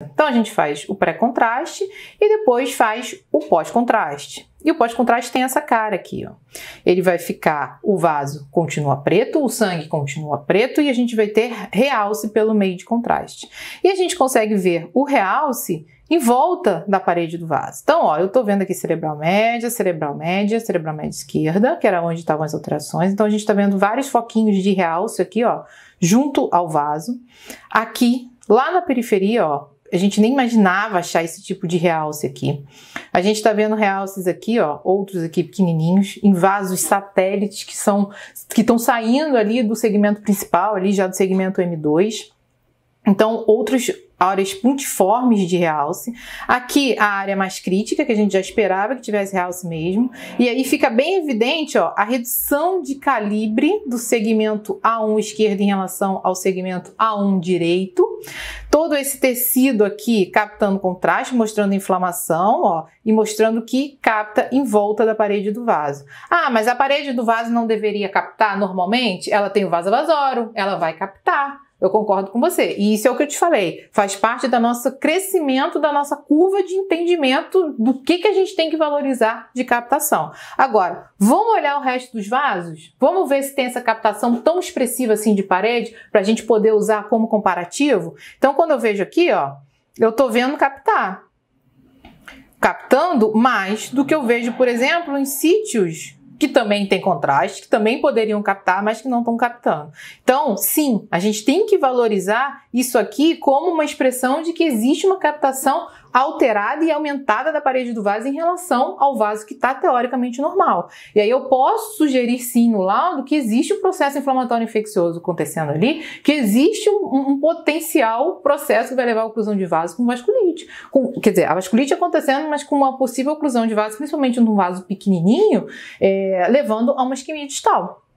Então a gente faz o pré-contraste e depois faz o pós-contraste. E o pós-contraste tem essa cara aqui, ó. Ele vai ficar, o vaso continua preto, o sangue continua preto e a gente vai ter realce pelo meio de contraste. E a gente consegue ver o realce em volta da parede do vaso. Então, ó, eu tô vendo aqui cerebral média, cerebral média, cerebral média esquerda, que era onde estavam as alterações. Então, a gente tá vendo vários foquinhos de realce aqui, ó, junto ao vaso. Aqui, lá na periferia, ó, a gente nem imaginava achar esse tipo de realce aqui. A gente está vendo realces aqui, ó, outros aqui pequenininhos, em vasos satélites que são que estão saindo ali do segmento principal, ali já do segmento M2. Então, outros áreas multiformes de realce. Aqui a área mais crítica, que a gente já esperava que tivesse realce mesmo. E aí fica bem evidente ó, a redução de calibre do segmento A1 esquerdo em relação ao segmento A1 direito. Todo esse tecido aqui captando contraste, mostrando inflamação ó, e mostrando que capta em volta da parede do vaso. Ah, mas a parede do vaso não deveria captar normalmente? Ela tem o vaso avasório, ela vai captar. Eu concordo com você. E isso é o que eu te falei. Faz parte do nosso crescimento, da nossa curva de entendimento do que, que a gente tem que valorizar de captação. Agora, vamos olhar o resto dos vasos? Vamos ver se tem essa captação tão expressiva assim de parede para a gente poder usar como comparativo? Então, quando eu vejo aqui, ó, eu estou vendo captar. Captando mais do que eu vejo, por exemplo, em sítios que também tem contraste, que também poderiam captar, mas que não estão captando. Então, sim, a gente tem que valorizar isso aqui como uma expressão de que existe uma captação alterada e aumentada da parede do vaso em relação ao vaso que está teoricamente normal. E aí eu posso sugerir sim no laudo que existe um processo inflamatório infeccioso acontecendo ali, que existe um, um potencial processo que vai levar à oclusão de vaso com vasculite. Com, quer dizer, a vasculite acontecendo, mas com uma possível oclusão de vaso, principalmente num vaso pequenininho, é, levando a uma isquemia distal.